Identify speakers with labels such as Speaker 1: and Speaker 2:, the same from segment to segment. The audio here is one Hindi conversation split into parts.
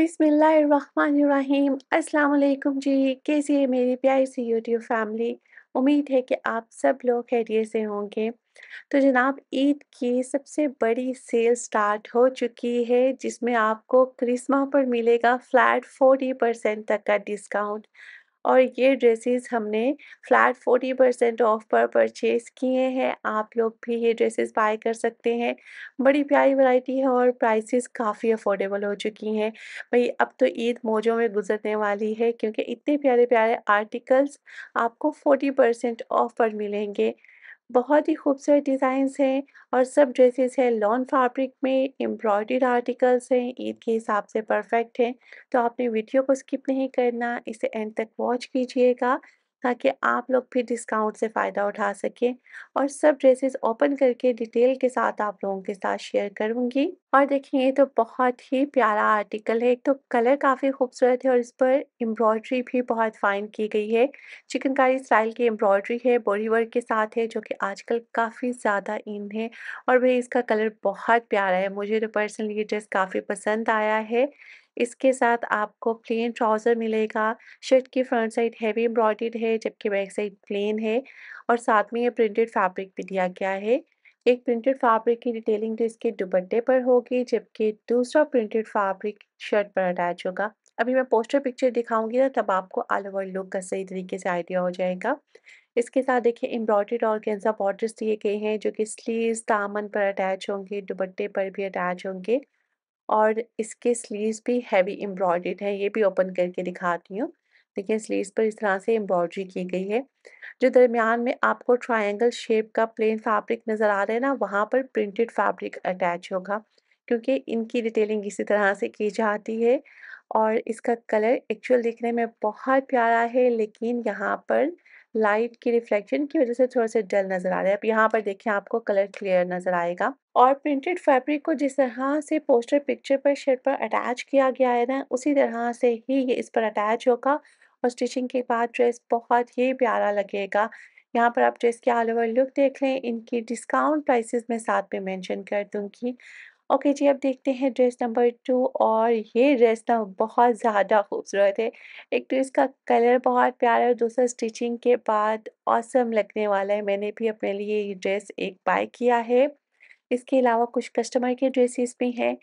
Speaker 1: बिसमीम् अल्लाम जी कैसी है मेरी प्यारी सी यूट्यूब फैमिली उम्मीद है कि आप सब लोग खैरियत से होंगे तो जनाब ईद की सबसे बड़ी सेल स्टार्ट हो चुकी है जिसमें आपको क्रिसमा पर मिलेगा फ्लैट 40 परसेंट तक का डिस्काउंट और ये ड्रेसेस हमने फ्लैट फोर्टी परसेंट ऑफ पर परचेज़ किए हैं आप लोग भी ये ड्रेसेस बाय कर सकते हैं बड़ी प्यारी वैरायटी है और प्राइसेस काफ़ी अफोर्डेबल हो चुकी हैं भाई अब तो ईद मौजों में गुजरने वाली है क्योंकि इतने प्यारे प्यारे आर्टिकल्स आपको फोर्टी परसेंट ऑफ पर मिलेंगे बहुत ही खूबसूरत डिज़ाइंस हैं और सब ड्रेसेस हैं लॉन फैब्रिक में एम्ब्रॉयड आर्टिकल्स हैं ईद के हिसाब से परफेक्ट हैं तो आपने वीडियो को स्किप नहीं करना इसे एंड तक वॉच कीजिएगा ताकि आप लोग भी डिस्काउंट से फ़ायदा उठा सकें और सब ड्रेसेस ओपन करके डिटेल के साथ आप लोगों के साथ शेयर करूँगी और देखें ये तो बहुत ही प्यारा आर्टिकल है एक तो कलर काफ़ी खूबसूरत है और इस पर एम्ब्रॉयडरी भी बहुत फाइन की गई है चिकनकारी स्टाइल की एम्ब्रॉयडरी है बॉडी वर्क के साथ है जो कि आजकल काफ़ी ज़्यादा इन है और भाई इसका कलर बहुत प्यारा है मुझे तो पर्सनली ये ड्रेस काफ़ी पसंद आया है इसके साथ आपको प्लेन ट्राउज़र मिलेगा शर्ट की फ्रंट साइड हैवी एम्ब्रॉयड है जबकि बैक साइड प्लेन है और साथ में ये प्रिंटेड फैब्रिक भी दिया गया है एक प्रिंटेड फैब्रिक की डिटेलिंग जो तो इसके दुबट्टे पर होगी जबकि दूसरा प्रिंटेड फैब्रिक शर्ट पर अटैच होगा अभी मैं पोस्टर पिक्चर दिखाऊंगी ना तब आपको ऑल ओवर लुक का सही तरीके से आइडिया हो जाएगा इसके साथ देखिए एम्ब्रॉयड और गेंजा बॉर्डर्स दिए गए हैं जो कि स्लीव्स दामन पर अटैच होंगे दुबट्टे पर भी अटैच होंगे और इसके स्लीव्स भी हैवी एम्ब्रॉयड है ये भी ओपन करके दिखाती हूँ देखिए स्लीव्स पर इस तरह से एम्ब्रॉयडरी की गई है जो दरमियान में आपको ट्रायंगल शेप का प्लेन फैब्रिक नज़र आ रहा है ना वहाँ पर प्रिंटेड फैब्रिक अटैच होगा क्योंकि इनकी डिटेलिंग इसी तरह से की जाती है और इसका कलर एक्चुअल दिखने में बहुत प्यारा है लेकिन यहाँ पर लाइट की रिफ्लेक्शन की वजह से थोड़ा सा डल नज़र आ रहा है अब यहाँ पर देखिए आपको कलर क्लियर नज़र आएगा और प्रिंटेड फैब्रिक को जिस तरह से पोस्टर पिक्चर पर शर्ट पर अटैच किया गया है ना उसी तरह से ही ये इस पर अटैच होगा और स्टिचिंग के बाद ड्रेस बहुत ही प्यारा लगेगा यहाँ पर आप ड्रेस के ऑल ओवर लुक देख लें इनकी डिस्काउंट प्राइसेस मैं साथ में मेंशन कर दूंगी ओके जी अब देखते हैं ड्रेस नंबर टू और ये ड्रेस ना बहुत ज़्यादा खूबसूरत है एक तो इसका कलर बहुत प्यारा है दूसरा स्टिचिंग के बाद औसम लगने वाला है मैंने भी अपने लिए ये ड्रेस एक बाय किया है इसके अलावा कुछ कस्टमर के ड्रेसेस भी हैं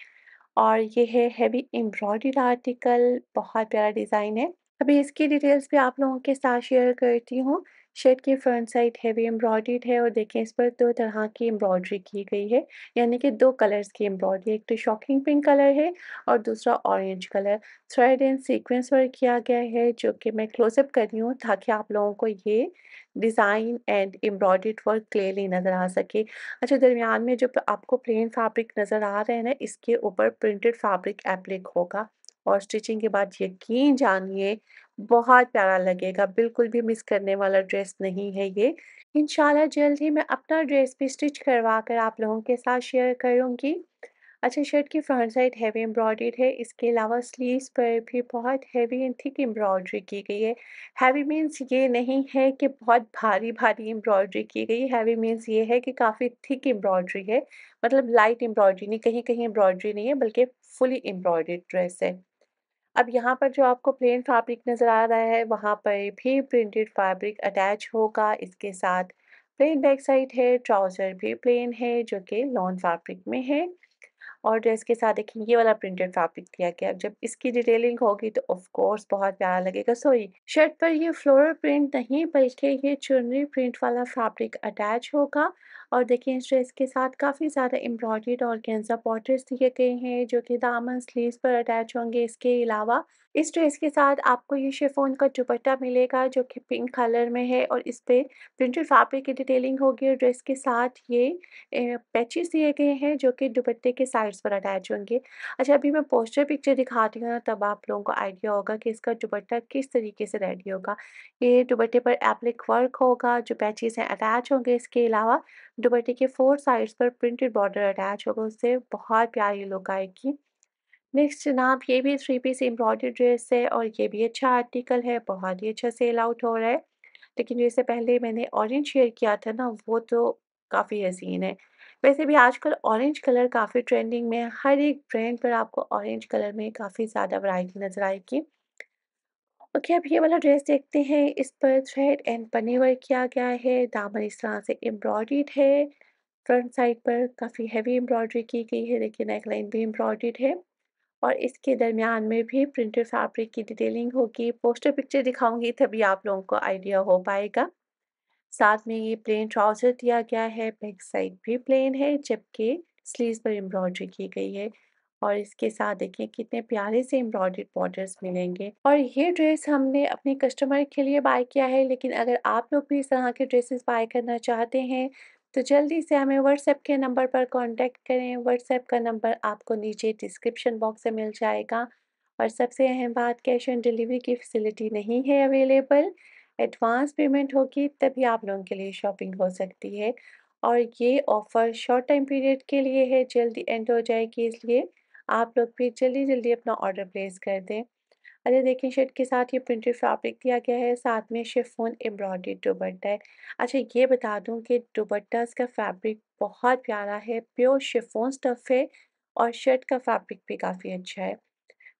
Speaker 1: और ये है हैवी एम्ब्रॉयडरी आर्टिकल बहुत प्यारा डिज़ाइन है अभी इसकी डिटेल्स भी आप लोगों के साथ शेयर करती हूँ शर्ट की फ्रंट साइड हैवी एम्ब्रॉयड है और देखें इस पर दो तरह की एम्ब्रॉयडरी की गई है यानी कि दो कलर्स की एम्ब्रॉयडरी एक तो शॉकिंग पिंक कलर है और दूसरा orange colour thread and sequence work किया गया है जो कि मैं क्लोजअप कर रही हूँ ताकि आप लोगों को ये design and embroidered work clearly नज़र आ सके अच्छा दरमियान में जो आपको प्लेन फैब्रिक नज़र आ रहे हैं ना इसके ऊपर प्रिंटेड फैब्रिक एप्लिक होगा और स्टिचिंग के बाद यकीन जानिए बहुत प्यारा लगेगा बिल्कुल भी मिस करने वाला ड्रेस नहीं है ये इन जल्द ही मैं अपना ड्रेस भी स्टिच करवा कर आप लोगों के साथ शेयर करूँगी अच्छा शर्ट की फ्रंट साइड हैवी एम्ब्रॉयड है इसके अलावा स्लीव्स पर भी बहुत हैवी एंड थिक एम्ब्रॉयड्री की गई है हैवी मीन्स ये नहीं है कि बहुत भारी भारी एम्ब्रॉयड्री की गई हैवी मीन्स ये है कि काफ़ी थिक एम्ब्रॉयड्री है मतलब लाइट एम्ब्रॉयड्री नहीं कहीं कहीं एम्ब्रॉयड्री नहीं है बल्कि फुली एम्ब्रॉयड ड्रेस है अब यहाँ पर जो आपको प्लेन फैब्रिक नज़र आ रहा है वहाँ पर भी प्रिंटेड फैब्रिक अटैच होगा इसके साथ प्लेन बैक साइड है ट्राउज़र भी प्लेन है जो कि लॉन फैब्रिक में है और ड्रेस के साथ देखिए ये वाला प्रिंटेड फैब्रिक दिया गया जब इसकी डिटेलिंग होगी तो ऑफ कोर्स बहुत प्यारा लगेगा सॉरी शर्ट पर ये फ्लोरल प्रिंट नहीं बल्कि ये चुनरी प्रिंट वाला फैब्रिक अटैच होगा और देखिए इस ड्रेस के साथ काफ़ी ज़्यादा एम्ब्रॉयड और कैंसा पॉटर्स दिए गए हैं जो कि दामन स्लीव्स पर अटैच होंगे इसके अलावा इस ड्रेस के साथ आपको ये शेफोन का दुपट्टा मिलेगा जो कि पिंक कलर में है और इस पर प्रिंटेड फैब्रिक की डिटेलिंग होगी और ड्रेस के साथ ये पैचेस दिए गए हैं जो कि दुपट्टे के साइड्स पर अटैच होंगे अच्छा अभी मैं पोस्टर पिक्चर दिखाती हूँ तब आप लोगों को आइडिया होगा कि इसका दुपट्टा किस तरीके से रेडी होगा ये दुपट्टे पर एप्लिक वर्क होगा जो पैचेस हैं अटैच होंगे इसके अलावा दुपट्टे के फोर साइड्स पर प्रिंटेड बॉर्डर अटैच होगा उससे बहुत प्यारी लुक आएगी नेक्स्ट जनाब ये भी थ्री पीस एम्ब्रॉयडरी ड्रेस है और ये भी अच्छा आर्टिकल है बहुत ही अच्छा सेल आउट हो रहा है लेकिन जैसे पहले मैंने ऑरेंज शेयर किया था ना वो तो काफ़ी हसीन है वैसे भी आजकल ऑरेंज कलर काफ़ी ट्रेंडिंग में है हर एक ब्रांड पर आपको ऑरेंज कलर में काफ़ी ज़्यादा वैरायटी नज़र आएगी ओके अब ये वाला ड्रेस देखते हैं इस पर थ्रेड एंड पनी वर्क किया गया है दामन इस तरह से एम्ब्रॉयड है फ्रंट साइड पर काफ़ी हैवी एम्ब्रॉयडरी की गई है देखिए नेक लाइन भी एम्ब्रॉयड है और इसके दरमियान में भी प्रिंटेड फैब्रिक की डिटेलिंग होगी पोस्टर पिक्चर दिखाऊंगी तभी आप लोगों को आइडिया हो पाएगा साथ में ये प्लेन ट्राउज़र दिया गया है बैक साइड भी प्लेन है जबकि स्लीव पर एम्ब्रॉयडरी की गई है और इसके साथ देखिए कितने प्यारे से एम्ब्रॉयडेड बॉर्डर्स मिलेंगे और ये ड्रेस हमने अपने कस्टमर के लिए बाय किया है लेकिन अगर आप लोग भी इस तरह के ड्रेसेस बाय करना चाहते हैं तो जल्दी से हमें व्हाट्सएप के नंबर पर कॉन्टेक्ट करें व्हाट्सएप का नंबर आपको नीचे डिस्क्रिप्शन बॉक्स में मिल जाएगा और सबसे अहम बात कैश ऑन डिलीवरी की फैसिलिटी नहीं है अवेलेबल एडवांस पेमेंट होगी तभी आप लोगों के लिए शॉपिंग हो सकती है और ये ऑफ़र शॉर्ट टाइम पीरियड के लिए है जल्दी एंड हो जाएगी इसलिए आप लोग भी जल्दी जल्दी अपना ऑर्डर प्लेस कर दें अरे देखिए शर्ट के साथ ये प्रिंटेड फैब्रिक दिया गया है साथ में शेफोन एम्ब्रॉयडरी दुबट्टा है अच्छा ये बता दूं कि दुबट्टा का फैब्रिक बहुत प्यारा है प्योर शेफोन स्टफ़ है और शर्ट का फैब्रिक भी काफ़ी अच्छा है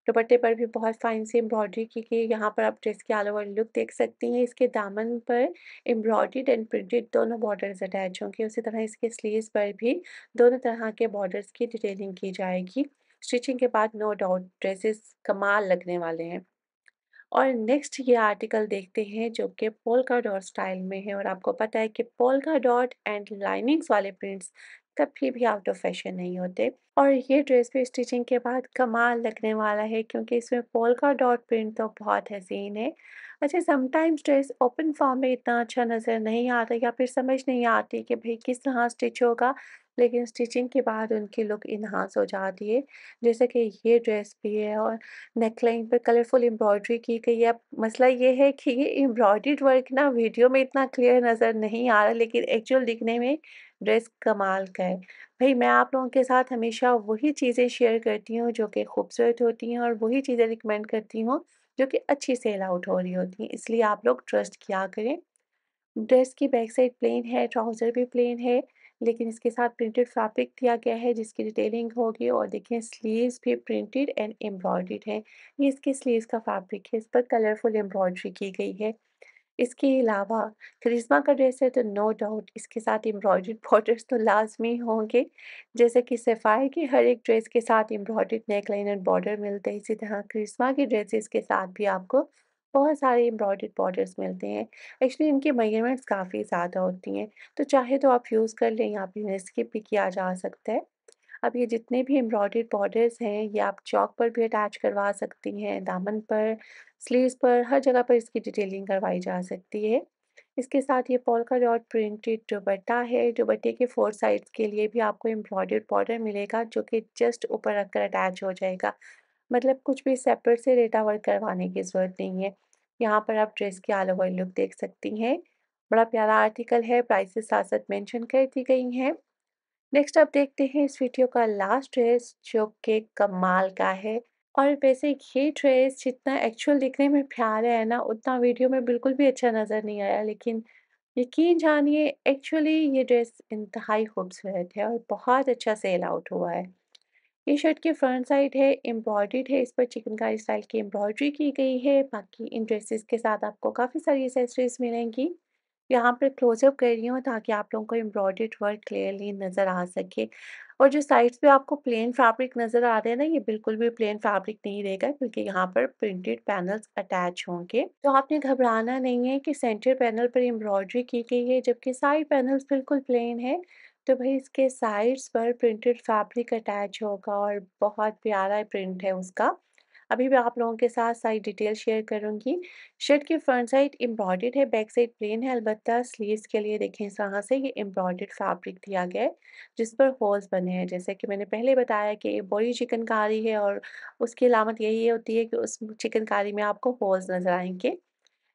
Speaker 1: दुपट्टे पर भी बहुत फाइन से एम्ब्रॉयडरी की गई यहाँ पर आप ड्रेस की ऑल ओवर लुक देख सकती हैं इसके दामन पर एम्ब्रॉयड एंड प्रिंटेड दोनों बॉर्डर्स अटैच होंगे उसी तरह इसके स्लीव्स पर भी दोनों तरह के बॉर्डर्स की डिटेलिंग की जाएगी स्टिचिंग के बाद नो डाउट ड्रेसेस कमाल लगने वाले हैं और नेक्स्ट ये आर्टिकल देखते हैं जो कि पोलका डॉट स्टाइल में है और आपको पता है कि पोलका डॉट एंड लाइनिंग्स वाले प्रिंट्स कभी भी आउट ऑफ फैशन नहीं होते और ये ड्रेस भी स्टिचिंग के बाद कमाल लगने वाला है क्योंकि इसमें पोलका डॉट प्रिंट तो बहुत हसीन है अच्छा समटाइम्स ड्रेस ओपन फॉर्म में इतना अच्छा नज़र नहीं आता या फिर समझ नहीं आती कि भाई किस तरह स्टिच होगा लेकिन स्टिचिंग के बाद उनकी लुक इन्हांस हो जाती है जैसे कि ये ड्रेस भी है और नेक लाइन पर कलरफुल एम्ब्रॉयडरी की गई है मसला ये है कि ये एम्ब्रॉयड्रीड वर्क ना वीडियो में इतना क्लियर नज़र नहीं आ रहा लेकिन एक्चुअल दिखने में ड्रेस कमाल का है भाई मैं आप लोगों के साथ हमेशा वही चीज़ें शेयर करती हूँ जो कि खूबसूरत होती हैं और वही चीज़ें रिकमेंड करती हूँ जो कि अच्छी सेल आउट हो रही होती हैं इसलिए आप लोग ट्रस्ट किया करें ड्रेस की बैक साइड प्लेन है ट्राउजर भी प्लेन है लेकिन इसके साथ प्रिंटेड फैब्रिक दिया गया है जिसकी डिटेलिंग होगी और देखें स्लीव्स भी प्रिंटेड एंड एम्ब्रॉयड है ये इसके स्लीव्स का फैब्रिक है इस पर कलरफुल एम्ब्रॉयडरी की गई है इसके अलावा करिश्मा का ड्रेस है तो नो डाउट इसके साथ एम्ब्रॉयड्रीड बॉर्डर्स तो लाजमी होंगे जैसे कि सफ़ाई के हर एक ड्रेस के साथ एम्ब्रॉयड नेक लाइन एंड बॉर्डर मिलते हैं इसी तरह करिश्मा के ड्रेसेस के साथ भी आपको बहुत सारे एम्ब्रॉयड बॉर्डर्स मिलते हैं एक्चुअली इनके मेजरमेंट्स काफ़ी ज़्यादा होती हैं तो चाहे तो आप यूज़ कर लें या फिर इन्हें स्किप भी किया जा सकता है अब ये जितने भी एम्ब्रॉयड बॉर्डर्स हैं ये आप चौक पर भी अटैच करवा सकती हैं दामन पर स्लीव्स पर हर जगह पर इसकी डिटेलिंग करवाई जा सकती है इसके साथ ये पोलका डॉट प्रिंटेड दुबट्टा है दुबट्टे के फोर साइड्स के लिए भी आपको एम्ब्रॉयड बॉर्डर मिलेगा जो कि जस्ट ऊपर रखकर अटैच हो जाएगा मतलब कुछ भी सेपरेट से डेटा वर्क करवाने की ज़रूरत नहीं है यहाँ पर आप ड्रेस की ऑल ओवर लुक देख सकती हैं बड़ा प्यारा आर्टिकल है प्राइसेस साथ साथ मेंशन कर दी गई हैं नेक्स्ट आप देखते हैं इस वीडियो का लास्ट ड्रेस जो कि कमाल का है और वैसे ये ड्रेस जितना एक्चुअल दिखने में प्यार है ना उतना वीडियो में बिल्कुल भी अच्छा नज़र नहीं आया लेकिन यकीन जानिए एक्चुअली ये ड्रेस इंतहाई खूबसूरत है और बहुत अच्छा सेल आउट हुआ है ये शर्ट के फ्रंट साइड है एम्ब्रॉयड्रीड है इस पर चिकनकारी स्टाइल की एम्ब्रॉयडरी की गई है बाकी इन ड्रेसेस के साथ आपको काफ़ी सारी एसेसरीज मिलेंगी यहाँ पर क्लोजअप कर रही हूँ ताकि आप लोगों को एम्ब्रॉयड्रीड वर्क क्लियरली नज़र आ सके और जो साइड्स पे आपको प्लेन फैब्रिक नज़र आ रहे हैं ना ये बिल्कुल भी प्लेन फैब्रिक नहीं रहेगा क्योंकि यहाँ पर प्रिंटेड पैनल्स अटैच होंगे तो आपने घबराना नहीं है कि सेंटर पैनल पर एम्ब्रॉयडरी की गई है जबकि साइड पैनल्स बिल्कुल प्लेन है तो भाई इसके साइड्स पर प्रिंटेड फैब्रिक अटैच होगा और बहुत प्यारा प्रिंट है उसका अभी मैं आप लोगों के साथ सारी डिटेल शेयर करूंगी शर्ट की फ्रंट साइड एम्ब्रॉयड है बैक साइड प्लेन है अलबत्ता स्लीव्स के लिए देखें इस तरह से ये एम्ब्रॉयड फैब्रिक दिया गया है जिस पर होल्स बने हैं जैसे कि मैंने पहले बताया कि ये बड़ी चिकनकारी है और उसकी अलामत यही होती है कि उस चिकनकारी में आपको होल्स नज़र आएंगे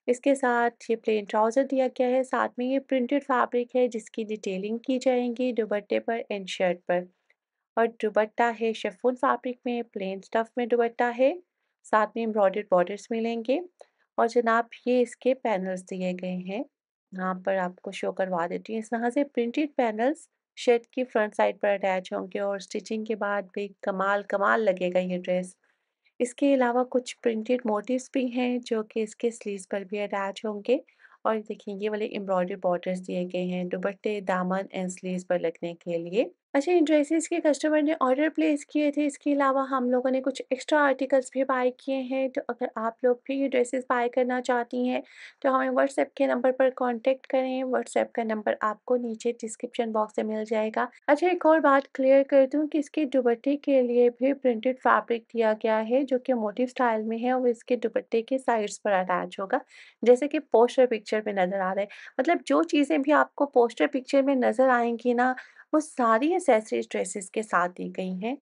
Speaker 1: इसके साथ ये प्लेन ट्राउज़र दिया गया है साथ में ये प्रिंटेड फैब्रिक है जिसकी डिटेलिंग की जाएंगी दुबट्टे पर एंड शर्ट पर और दुबट्टा है शेफून फैब्रिक में प्लेन स्टफ में दुबट्टा है साथ में एम्ब्रॉयडर्ड बॉर्डर्स मिलेंगे और जनाब ये इसके पैनल्स दिए गए हैं यहाँ पर आपको शो करवा देती हूँ इस तरह से प्रिंटेड पैनल्स शर्ट की फ्रंट साइड पर अटैच होंगे और स्टिचिंग के बाद भी कमाल कमाल लगेगा ये ड्रेस इसके अलावा कुछ प्रिंटेड मोटिव्स भी हैं जो कि इसके स्लीव पर भी अटैच होंगे और देखिए ये वाले एम्ब्रॉयडरी बॉर्डर्स दिए गए हैं दुबट्टे दामन एंड स्लीव पर लगने के लिए अच्छा इन ड्रेसेस के कस्टमर ने ऑर्डर प्लेस किए थे इसके अलावा हम लोगों ने कुछ एक्स्ट्रा आर्टिकल्स भी बाय किए हैं तो अगर आप लोग भी ये ड्रेसेस बाय करना चाहती हैं तो हमें व्हाट्सएप के नंबर पर कांटेक्ट करें व्हाट्सएप का नंबर आपको नीचे डिस्क्रिप्शन बॉक्स में मिल जाएगा अच्छा एक और बात क्लियर कर दूँ कि इसके दुबट्टे के लिए भी प्रिंटेड फैब्रिक दिया गया है जो कि मोटिव स्टाइल में है और इसके दुबट्टे के साइड्स पर अटैच होगा जैसे कि पोस्टर पिक्चर में नज़र आ रहे है मतलब जो चीज़ें भी आपको पोस्टर पिक्चर में नज़र आएंगी ना वो सारी एसेसरीज ड्रेसेस के साथ दी गई हैं